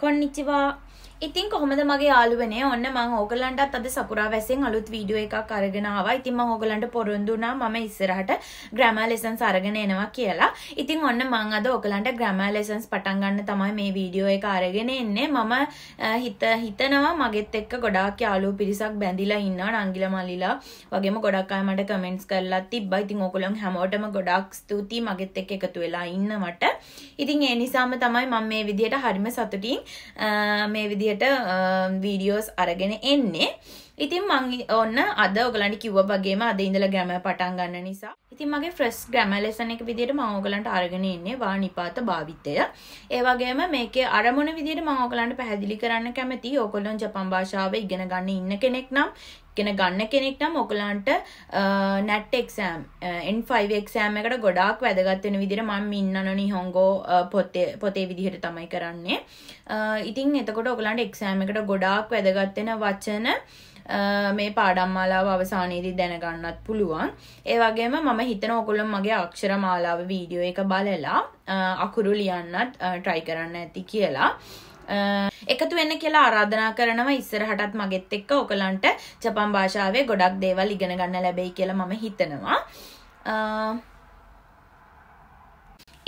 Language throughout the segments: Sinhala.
こんにちは。ඉතින් කොහොමද මගේ යාළුවනේ ඔන්න මං ඕගලන්ටත් අද සපුරා වැසෙන් අලුත් වීඩියෝ එකක් අරගෙන ආවා. ඉතින් මං ඕගලන්ට පොරොන්දු වුණා මම ඉස්සරහට ග්‍රැමර් ලෙසන්ස් අරගෙන එනවා කියලා. ඉතින් ඔන්න මං අද ඕගලන්ට ග්‍රැමර් ලෙසන්ස් පටන් ගන්න තමයි මේ වීඩියෝ එක අරගෙන එන්නේ. මම හිත හිතනවා මගෙත් එක්ක ගොඩාක් යාළුවෝ පිරිසක් බැඳිලා ඉන්නවා නංගිල මල්ලිලා. වගේම ගොඩක් අය මට කමෙන්ට්ස් කරලා තිබ්බා. ඉතින් ඕගොල්ලන් හැමෝටම ගොඩාක් ස්තුතියි මගෙත් එක්ක එකතු වෙලා ඉන්නවට. ඉතින් ඒ නිසාම තමයි මම මේ විදියට හරිම සතුටින් මේ විදියට විදිහට වීඩියෝස් අරගෙන එන්නේ ඉතින් මං ඔන්න අද ඔගලන්ට කිව්ව වගේම අද ඉඳලා ග්‍රැමර් පටන් ගන්න නිසා. ඉතින් මගේ ෆස්ට් ග්‍රැමර් ලෙසන් එක විදිහට මම ඔයගලන්ට අරගෙන ඉන්නේ වානිපාත භාවිතය. ඒ වගේම මේකේ අරමුණ විදිහට මම ඔයගලන්ට පැහැදිලි කරන්න කැමතියි. ඔයගොල්ලෝ ජපන් භාෂාව ඉගෙන ගන්න ඉන්න කෙනෙක් නම් ඉගෙන ගන්න කෙනෙක් නම් ඔයගලන්ට නැට් එක්සෑම් N5 එක්සෑම් එකට ගොඩාක් වැදගත් වෙන විදිහට මම ඉන්නන නිහොංගෝ පොතේ පොතේ විදිහට තමයි කරන්නේ. ඉතින් එතකොට ඔයගලන්ට එක්සෑම් එකට ගොඩාක් වැදගත් වෙන වචන මේ පාඩම් මාලාව අවසානයේදී දැනගන්නත් පුළුවන්. ඒ වගේම මම හිතන ඔයගොල්ලෝ මගේ අක්ෂර මාලාව වීඩියෝ එක බලලා අකුරු ලියන්නත් try කරන්න ඇති කියලා. එකතු වෙන්න කියලා ආරාධනා කරනවා ඉස්සරහටත් මගෙත් එක්ක ඔයගලන්ට ජපන් භාෂාවේ ගොඩක් දේවල් ඉගෙන ගන්න ලැබෙයි කියලා මම හිතනවා.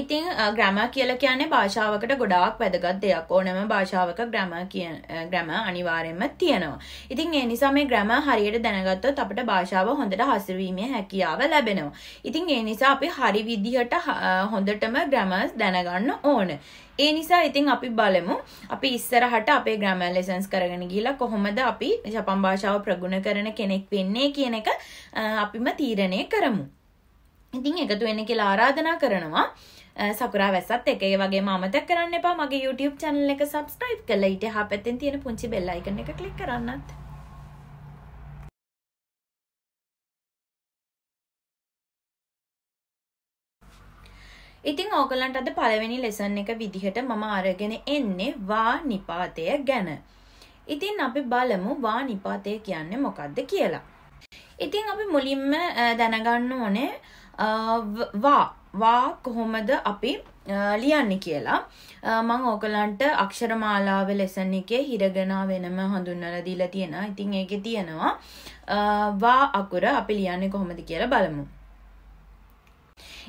ඉතිං ග්‍රම කියල කියන්නේ භාෂාවකට ගොඩාක් වැදගත් දෙයක් ඕනම භාෂාවක ග්‍රම කිය ග්‍රම අනිවාරෙන්ම තියෙනවා. ඉතින් ඒ නිසා මේ ග්‍රම හරියට දැනගත්තොත් අපට භාෂාව හොඳට හසුරීමේ හැකියාව ලැබෙනවා. ඉතින් ඒ නිසා අපි හරි විදිහට හොඳටම ග්‍රමස් දැනගන්න ඕන. ඒ නිසා ඉතින් අපි බලමු අපි ඉස්සරහට අපේ ග්‍රම ලෙසන්ස් කරගෙන ගිහිලා කොහොමද අපි ජපන් භාෂාව ප්‍රගුණ කරන කෙනෙක් වෙන්නේ කියන එක අපිම තීරණය කරමු. ඉතින් එකතු වෙන්න කියලා ආරාධනා කරනවා. සකුරා වැස්සත් එක වගේ මමතක් කරන්න එපා මගේ YouTube චැනල් එක සබස්ක්‍රයිබ් කළ ඊට හා පැත්තෙන් තියෙන පුංචි බෙල් අයිකන් එක ක්ලික් කරන්නත් ඉතිං ඕගලන්ට අද පළවෙනි ලෙසන් එක විදිහට මම අරගෙන එන්නේ වා නිපාතය ගැන. ඉතින් අපි බලමු වා නිපාතය කියන්නේ මොකක්ද කියලා. ඉතිං අපි මුලින්ම දැනගන්න ඕනේ වා වා කොහොමද අපි ලියන්න කියලා මං ඕකලන්ට අක්ෂරමාලාව ලෙසන එකේ හිරගෙනා වෙනම හඳුන්වලා දීලා තියෙනවා. ඉතින් ඒකේ තියෙනවා වා අකුර අපි ලියන්නේ කොහොමද කියලා බලමු.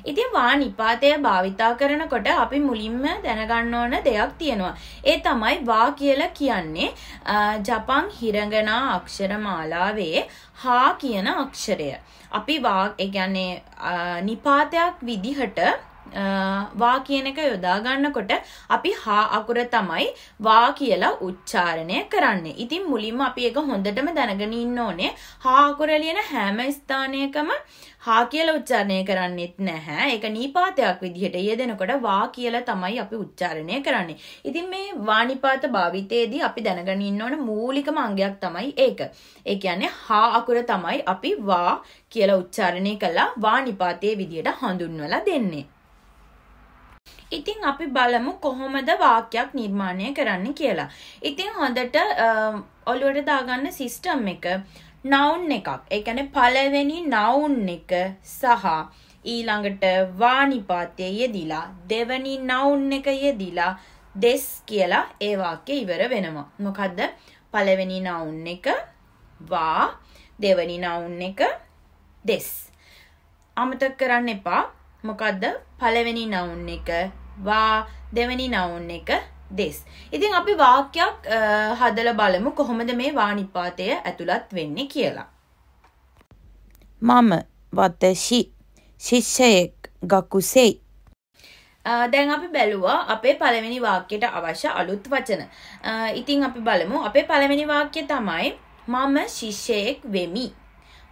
ඉතින් වා නිපාතය භාවිතා කරනකොට අපි මුලින්ම දැනගන්න ඕන දෙයක් තියෙනවා. ඒ තමයි වා කියලා කියන්නේ ජපන් හිරඟනා අක්ෂර මාලාවේ හා කියන අක්ෂරය. අපි වා කියන්නේ නිපාතයක් විදිහට වා කියන එක යොදා ගන්නකොට අපි හා අකුර තමයි වා කියලා උච්චාරණය කරන්නේ. ඉතින් මුලින්ම අපි ඒක හොඳටම දැනගෙන ඉන්න ඕනේ. හා අකුර ලියන හැම ස්ථානයකම හා කියලා උච්චාරණය කරන්නෙත් නැහැ. ඒක නීපාතයක් විදිහට යෙදෙනකොට වා කියලා තමයි අපි උච්චාරණය කරන්නේ. ඉතින් මේ වා නිපාත භාවිතයේදී අපි දැනගෙන ඉන්න ඕන මූලිකම අංගයක් තමයි ඒක. ඒ කියන්නේ හා අකුර තමයි අපි වා කියලා උච්චාරණය කළා වා නිපාතයේ විදිහට හඳුන්වලා දෙන්නේ. ඉතින් අපි බලමු කොහොමද වාක්‍යයක් නිර්මාණය කරන්න කියලා. ඉතින් හොඳට ඔලුවට දාගන්න සිස්ටම් එක නවුන් එකක්. ඒ කියන්නේ පළවෙනි නවුන් එක සහ ඊළඟට වානිපාතය යෙදිලා දෙවනි නවුන් එක යෙදිලා දෙස් කියලා ඒ වාක්‍ය ඉවර වෙනවා. මොකද්ද? පළවෙනි නවුන් එක වා දෙවනි නවුන් එක දෙස්. අමතක කරන්න එපා. මොකද්ද? පළවෙනි නවුන් එක වා දෙවැනි නවුන් එක දෙස්. ඉතින් අපි වාක්‍යයක් හදල බලමු කොහොමද මේ වානිපාතය ඇතුළත් වෙන්නේ කියලා. මම වතශි ශිෂ්ෂයෙක් ගකුසෙයි. දැන් අපි බැලුවා අපේ පළවෙනි වාක්‍යයට අවශ්‍ය අලුත් වචන. ඉතින් අපි බලමු අපේ පළවෙනි වාක්‍ය තමයි මම ශිෂ්‍යයෙක් වෙමි.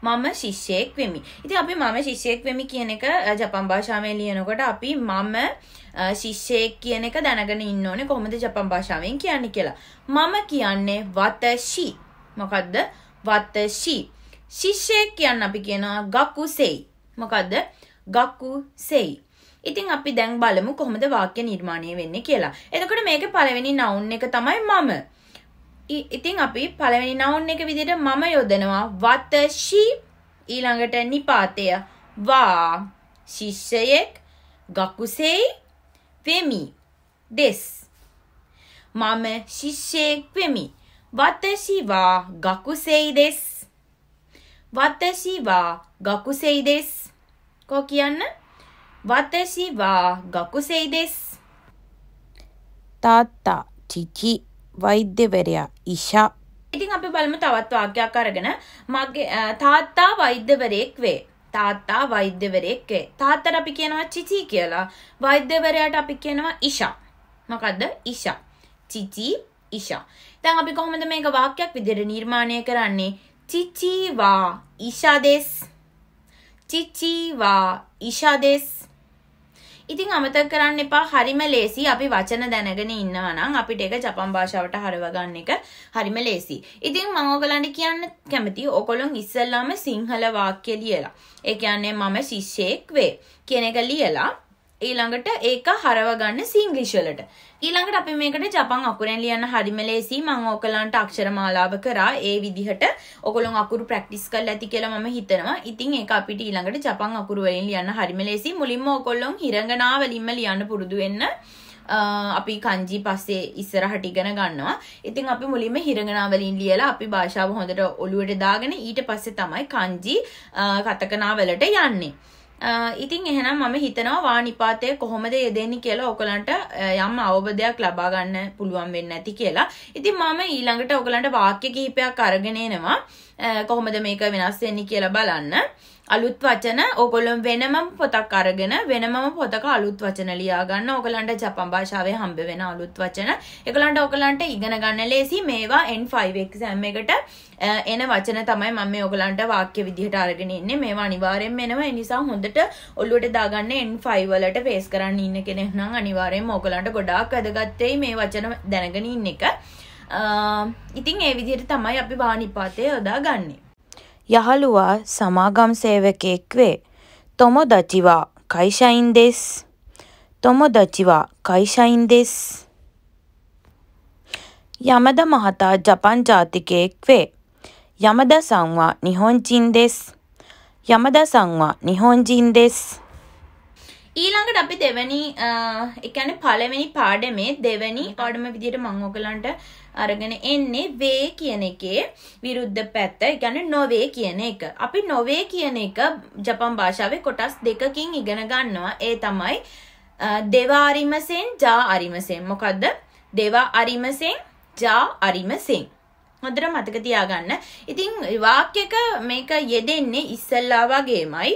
මම ශිෂ්‍යයෙක් වෙමි. ඉතින් අපි මම ශිෂ්‍යයෙක් වෙමි කියන එක ජපන් භාෂාවෙන් ලියනකොට අපි මම ශිෂ්‍යයෙක් කියන එක දැනගෙන ඉන්න ඕනේ කොහොමද ජපන් භාෂාවෙන් කියන්නේ කියලා. මම කියන්නේ වතෂි. මොකද්ද? වතෂි. ශිෂ්‍යයෙක් කියන්න අපි කියනවා ගකුසෙයි. මොකද්ද? ගකුසෙයි. ඉතින් අපි දැන් බලමු කොහොමද වාක්‍ය නිර්මාණය වෙන්නේ කියලා. එතකොට මේකේ පළවෙනි නවුන් එක තමයි මම. ඉතින් අපි පළවෙනි නවුන් එක විදිහට මම යොදනවා වතශි ඊළඟට නිපාතය වා ශිෂ්‍යයෙක් ගකුසෙයි වෙමි දෙස් මම ශිෂ්‍යයෙක් වෙමි වතශි වා ගකුසෙයි දෙස් වතශි වා ගකුසෙයි දෙස් කෝ කියන්න වතශි වා ගකුසෙයි දෙස් තාත්තා චිචි වෛද්‍යවරයා ඉෂා ඉතින් අපි බලමු තවත් වාක්‍යයක් අරගෙන මගේ තාත්තා වෛද්‍යවරයෙක් වේ තාත්තා වෛද්‍යවරයෙක් වේ තාත්තට අපි කියනවා චිචි කියලා වෛද්‍යවරයාට අපි කියනවා ඉෂා මොකද්ද ඉෂා චිචි ඉෂා දැන් අපි කොහොමද මේක වාක්‍යයක් විදිහට නිර්මාණය කරන්නේ චිචිවා ඉෂා දෙස් චිචිවා ඉෂා දෙස් ඉතින් අමතක කරන්න එපා හරිම ලේසි අපි වචන දැනගෙන ඉන්නවා නම් අපිට ඒක ජපන් භාෂාවට හරව ගන්න එක හරිම ලේසි. ඉතින් මම ඔයගලන්ට කියන්න කැමතියි ඔයගොල්ලෝ ඉස්සෙල්ලාම සිංහල වාක්‍ය ලියලා. ඒ කියන්නේ මම ශිෂ්‍යෙක් වේ කියන එක ලියලා ඊළඟට ඒක හරවගන්න සිංග්ලිෂලට ඊළඟට අපි මේකට ජපන් අකුරෙන් ලියන්න හරිම ලේසි මම ඕකලන්ට අක්ෂර මාලාව කරා ඒ විදිහට ඔගොල්ලෝ අකුරු ප්‍රැක්ටිස් කරලා ඇති කියලා මම හිතනවා. ඉතින් ඒක අපිට ඊළඟට ජපන් අකුරු වලින් ලියන්න හරිම ලේසි. මුලින්ම ඕගොල්ලෝ හිරංගනා වලින්ම ලියන්න පුරුදු වෙන්න. අපි කංජි පස්සේ ඉස්සරහට ඉගෙන ගන්නවා. ඉතින් අපි මුලින්ම හිරගනා වලින් ලියලා අපි භාෂාව හොඳට ඔළුවට දාගෙන ඊට පස්සේ තමයි කංජි කතකනා වලට යන්නේ. ඉතින් එහෙනම් මම හිතනවා වානිපාතය කොහොමද යෙදෙන්නේ කියලා ඔයගලන්ට යම් අවබෝධයක් ලබා ගන්න පුළුවන් වෙන්න ඇති කියලා. ඉතින් මම ඊළඟට ඔයගලන්ට වාක්‍ය කිහිපයක් අරගෙන එනවා කොහොමද මේක වෙනස් වෙන්නේ කියලා බලන්න. අලුත් වචන ඕගොල්ලොම් වෙනම පොතක් අරගෙන වෙනම පොතක අලුත් වචන ලියාගන්න ඕගලන්ට ජපන් භාෂාවේ හම්බ වෙන අලුත් වචන එකලන්ට ඕගලන්ට ඉගෙන ගන්න ලේසි මේවා N5 එක්සෑම් එකට එන වචන තමයි මම මේ ඕගලන්ට වාක්‍ය විදිහට අරගෙන ඉන්නේ මේවා අනිවාර්යෙන්ම එනවා ඒ නිසා හොඳට ඔළුවට දාගන්න N5 වලට ෆේස් කරන්න ඉන්න කෙනෙක් නම් අනිවාර්යෙන්ම ඕගලන්ට ගොඩාක් වැදගත් වෙයි මේ වචන දැනගෙන ඉන්න එක ඉතින් ඒ විදිහට තමයි අපි වානිපාතය යොදා ගන්නේ やはるはサマ ම ා ග ම ් සේවකයෙක් වේ. 会社員です。友達は会社員です。山田マハタジャパンジャーティケクェ。山田さんは日本人です。山田さんは日本人です。ඊළඟට අපි දෙවැනි එකන පළවෙනි පාඩමේ දෙවැනි පාඩම විදියට මං ඔගලන්ට අරගෙන එන්නේ වේ කියන එකේ විරුද්ධ පැත්ත ගැන නොවේ කියන එක. අපි නොවේ කියන එක ජපන් භාෂාවේ කොටස් දෙකකින් ඉගෙන ගන්නවා. ඒ තමයි දෙවා අරිමසෙන් ජා අරිමසෙන්. මොකද්ද? දෙවා අරිමසෙන් ජා අරිමසෙන්. හොඳට මතක තියාගන්න. ඉතින් වාක්‍යක මේක යෙදෙන්නේ ඉස්සල්ලා වගේමයි.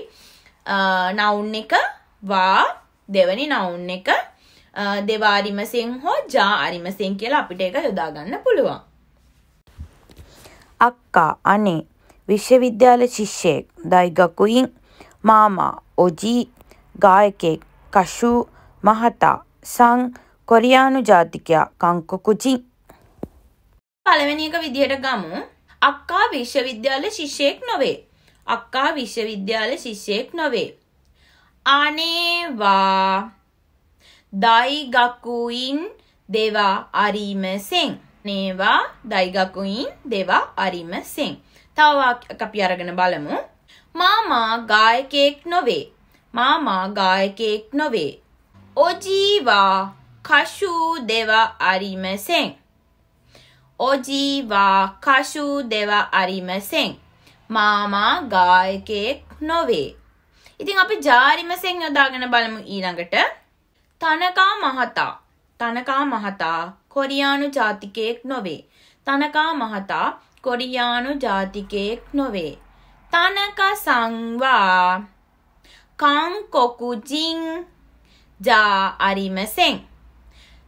නවුන් එක වා දෙවනි නවුන් එක දෙවාරිමසින් හෝ ජා අරිමසින් කියලා අපිට එක යොදාගන්න පුළුවන්. අක්කා අනේ විශ්වවිද්‍යාල ශිෂ්‍යයෙක් දයිගකුයින් මාමා ඔජී ගායකෙක් කශූ මහතා සං කොරියානු ජාතිකයා කංකොකුජි පළවෙනි එක විදිහට ගමු අක්කා විශ්වවිද්‍යාල ශිෂ්‍යයෙක් නොවේ අක්කා විශ්වවිද්‍යාල ශිෂ්‍යයෙක් නොවේ අනේවා දයිගකුයින් දෙවා අරීමසෙන් නේවා දයිගකුයින් දෙවා අරීමසෙන් තව අපි අරගෙන බලමු මාමා ගායකයෙක් නොවේ මාමා ගායකයෙක් නොවේ ඔජීවා කෂු දෙවා අරීමසෙන් ඔජීවා කෂු දෙවා අරීමසෙන් මාමා ගායකයෙක් නොවේ ඉතින් අපි ජාරිමසෙන් යොදාගෙන බලමු ඊළඟට තනකා මහතා තනකා මහතා කොරියානු ජාතිකයෙක් නොවේ තනකා මහතා කොරියානු ජාතිකයෙක් නොවේ තනක සංවා කංකොකුජින් ජා අරිමසෙන්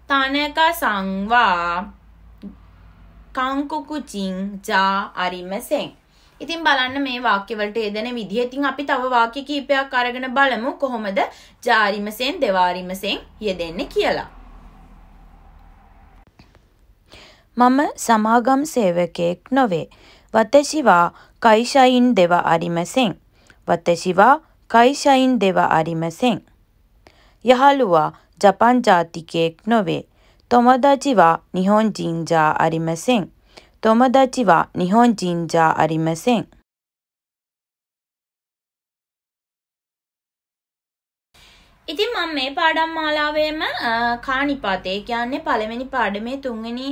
තනක සංවා කංකොකුජින් ජා අරිමසෙන් ඉතින් බලන්න මේ වාක්‍යවලට යෙදෙන විදිහ. ඉතින් අපි තව වාක්‍ය කීපයක් අරගෙන බලමු කොහොමද ජාරිමසෙන් දෙවාරිමසෙන් යෙදෙන්නේ කියලා. මම සමාගම් සේවකයෙක් නොවේ. වතශිවා කයිෂයින් දෙව අරිමසෙන්. වතශිවා කයිෂයින් දෙව අරිමසෙන්. යහළුවා ජපන් ජාතිකයෙක් නොවේ. තොමදජිවා නිහොන් ජින්ජා අරිමසෙන්. 友達は日本人じゃありません。ඉතින් මම මේ පාඩම් මාලාවේම කානිපාතේ කියන්නේ පළවෙනි පාඩමේ තුන්වෙනි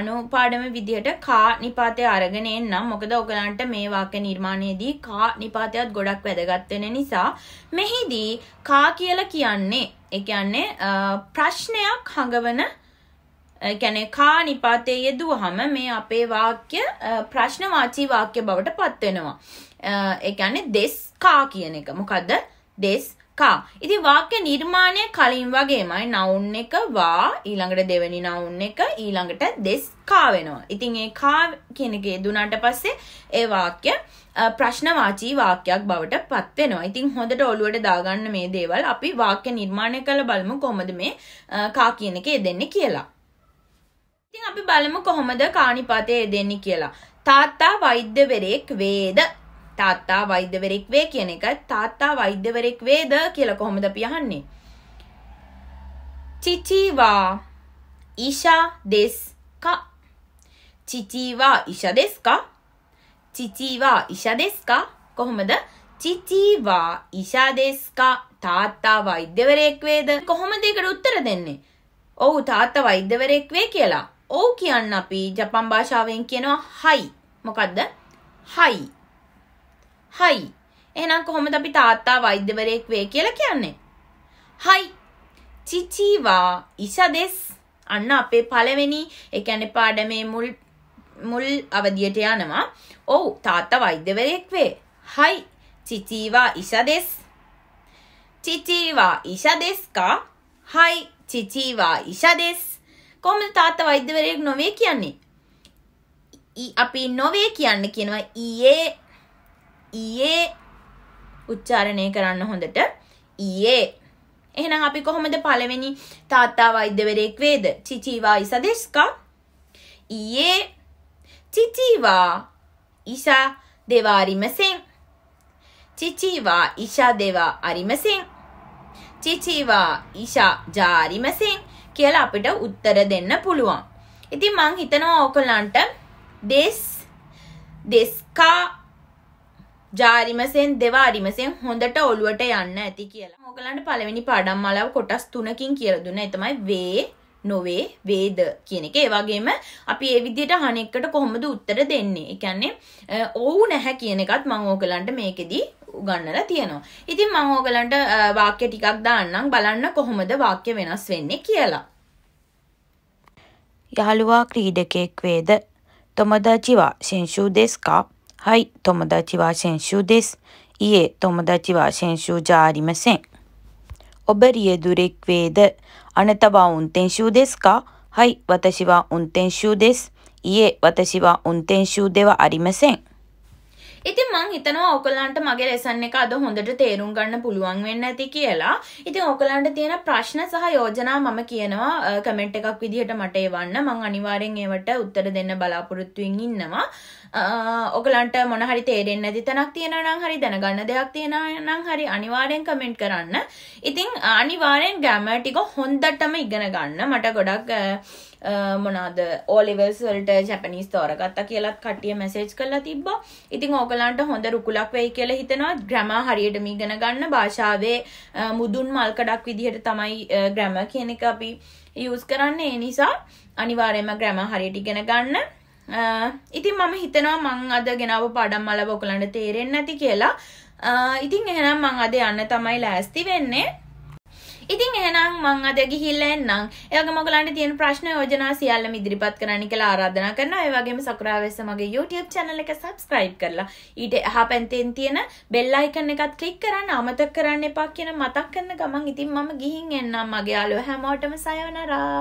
අනු පාඩම විදිහට කා නිපාතය අරගෙන එන්නම්. මොකද ඔයගලන්ට මේ වාක්‍ය නිර්මාණයේදී කා නිපාතයත් ගොඩක් වැදගත් වෙන නිසා මෙහිදී කා කියලා කියන්නේ ඒ කියන්නේ ප්‍රශ්නයක් හඟවන කියන්නේ කා නිපාතයේ යෙදුවහම මේ අපේ වාක්‍ය ප්‍රශ්නවාචී වාක්‍ය බවට පත් වෙනවා. ඒ කියන්නේ දෙස් කා කියන එක. මොකද දෙස් කා. ඉතින් වාක්‍ය නිර්මාණය කලින් වගේමයි නවුන් එක වා ඊළඟට දෙවෙනි නවුන් එක ඊළඟට දෙස් කා වෙනවා. ඉතින් ඒ කා කියන එක දුනාට පස්සේ ඒ වාක්‍ය ප්‍රශ්නවාචී වාක්‍යයක් බවට පත් වෙනවා. ඉතින් හොඳට ඔළුවට දාගන්න මේ දේවල් අපි වාක්‍ය නිර්මාණය කළ බලමු කොහොමද මේ කා කියන එක යෙදෙන්නේ කියලා. ඉතින් අපි බලමු කොහොමද කානිපාතය යෙදෙන්නේ කියලා. තාත්තා වෛද්‍යවරයෙක් වේද? තාත්තා වෛද්‍යවරයෙක් වේ කියන එක තාත්තා වෛද්‍යවරයෙක් වේද කියලා කොහොමද අපි අහන්නේ? චිචිවා ඉෂා දෙස්ක චිචිවා ඉෂා දෙස්ක චිචිවා ඉෂා දෙස්ක කොහොමද? චිචිවා ඉෂා දෙස්ක තාත්තා වෛද්‍යවරයෙක් වේද? කොහොමද ඒකට උත්තර දෙන්නේ? ඔව් තාත්තා වෛද්‍යවරයෙක් වේ කියලා. ඔව් කියන්න අපි ජපන් භාෂාවෙන් කියනවා හයි. මොකද්ද? හයි. හයි. එහෙනම් කොහොමද අපි තාත්තා වෛද්‍යවරයෙක් වේ කියලා කියන්නේ? හයි. චිචි වා ඉෂා දෙස්. අන්න අපේ පළවෙනි ඒ කියන්නේ පාඩමේ මුල් මුල් අවධියට යනවා. ඔව් තාත්තා වෛද්‍යවරයෙක් වේ. හයි. චිචි වා ඉෂා දෙස්. චිචි වා ඉෂා දෙස් කා? හයි. චිචි වා ඉෂා දෙස්. කොහොමද තාත්තා වෛද්‍යවරයෙක් නොවේ කියන්නේ? අපි නොවේ කියන්න කියනවා ඊයේ ඊයේ උච්චාරණය කරන්න හොඳට ඊයේ එහෙනම් අපි කොහොමද පළවෙනි තාත්තා වෛද්‍යවරයෙක් වේද චිචීවා ඉසදෙස්කා ඊයේ චිචීවා ඉෂා දෙවා අරිමසෙන් චිචීවා ඉෂා දෙවා අරිමසෙන් චිචීවා ඉෂා ජාරිමසෙන් කියලා අපිට උත්තර දෙන්න පුළුවන්. ඉතින් මං හිතනවා ඕකලන්ට දෙස් දෙස්කා ජාරිමසෙන් දෙවාරිමසෙන් හොඳට ඔළුවට යන්න ඇති කියලා. ඕගලන්ට පළවෙනි පාඩම් මාලාව කොටස් 3කින් කියලා දුන්නා. ඒ තමයි වේ නොවේ වේද කියන එක. ඒ වගේම අපි ඒ විදිහට අහන එකට කොහොමද උත්තර දෙන්නේ? ඒ කියන්නේ ඔව් නැහැ කියන එකත් මම ඕගලන්ට මේකෙදී උගන්නලා තියෙනවා. ඉතින් මම ඕගලන්ට වාක්‍ය ටිකක් දාන්නම් බලන්න කොහොමද වාක්‍ය වෙනස් වෙන්නේ කියලා. යහළුවා ක්‍රීඩකයෙක් වේද? තොමදාචි වා සෙන්ෂූ දෙස් කා? හයි තොමදාචි වා සෙන්ෂූ දෙස්. ඊයේ තොමදාචි වා සෙන්ෂූ ජාරිමසෙන්. ඔබ රියදුරෙක් වේද? අනතවා උන්තෙන්ෂූ දෙස් කා? හයි වතසිවා උන්තෙන්ෂූ දෙස්. ඊයේ වතසිවා උන්තෙන්ෂූ දෙව අරිමසෙන්. ඉතින් මං හිතනවා ඕකලන්ට මගේ ලෙසන් එක අද හොඳට තේරුම් ගන්න පුළුවන් වෙන්න ඇති කියලා. ඉතින් ඕකලන්ට තියෙන ප්‍රශ්න සහ යෝජනා මම කියනවා කමෙන්ට් එකක් විදිහට මට එවන්න. මං අනිවාර්යෙන් ඒවට උත්තර දෙන්න බලාපොරොත්තුෙන් ඉන්නවා. ඔගලන්ට මොන හරි තේරෙන්නේ නැති තැනක් තියෙනවා නම් හරි දැනගන්න දෙයක් තියෙනවා නම් හරි අනිවාර්යෙන් කමෙන්ට් කරන්න. ඉතින් අනිවාර්යෙන් ග්‍රැමර් ටික හොඳටම ඉගෙන ගන්න. මට ගොඩක් මොනවාද ඕ ලෙවල්ස් වලට ජපනීස් තෝරගත්තා කියලාත් කට්ටිය මැසේජ් කරලා තිබ්බා. ඉතින් ඕක ඔබලන්ට හොඳ රුකුලක් වෙයි කියලා හිතනවා ග්‍රැමර් හරියටම ඉගෙන ගන්න භාෂාවේ මුදුන් මල්කඩක් විදිහට තමයි ග්‍රැමර් කියන එක අපි යූස් කරන්නේ ඒ නිසා අනිවාර්යයෙන්ම ග්‍රැමර් හරියට ඉගෙන ගන්න ඉතින් මම හිතනවා මං අද ගෙනාව පාඩම් මලව ඔයගලන්ට තේරෙන්නේ නැති කියලා ඉතින් එහෙනම් මං අද යන්න තමයි ලෑස්ති වෙන්නේ ඉතින් එහෙනම් මං අද ගිහිල්ලා එන්නම්. එයාගේ මොගලන්ට තියෙන ප්‍රශ්න යෝජනා සියල්ලම ඉදිරිපත් කරන්න කියලා ආරාධනා කරනවා. ඒ වගේම සකුරා වෙස්ස මගේ YouTube channel එක subscribe කරලා ඊට එහා පැත්තෙන් තියෙන bell icon එකත් click කරන්න අමතක කරන්න එපා කියන මතක් කරන ගමන් ඉතින් මම ගිහින් එන්නම්. මගේ යාළුවෝ හැමෝටම සයෝනරා.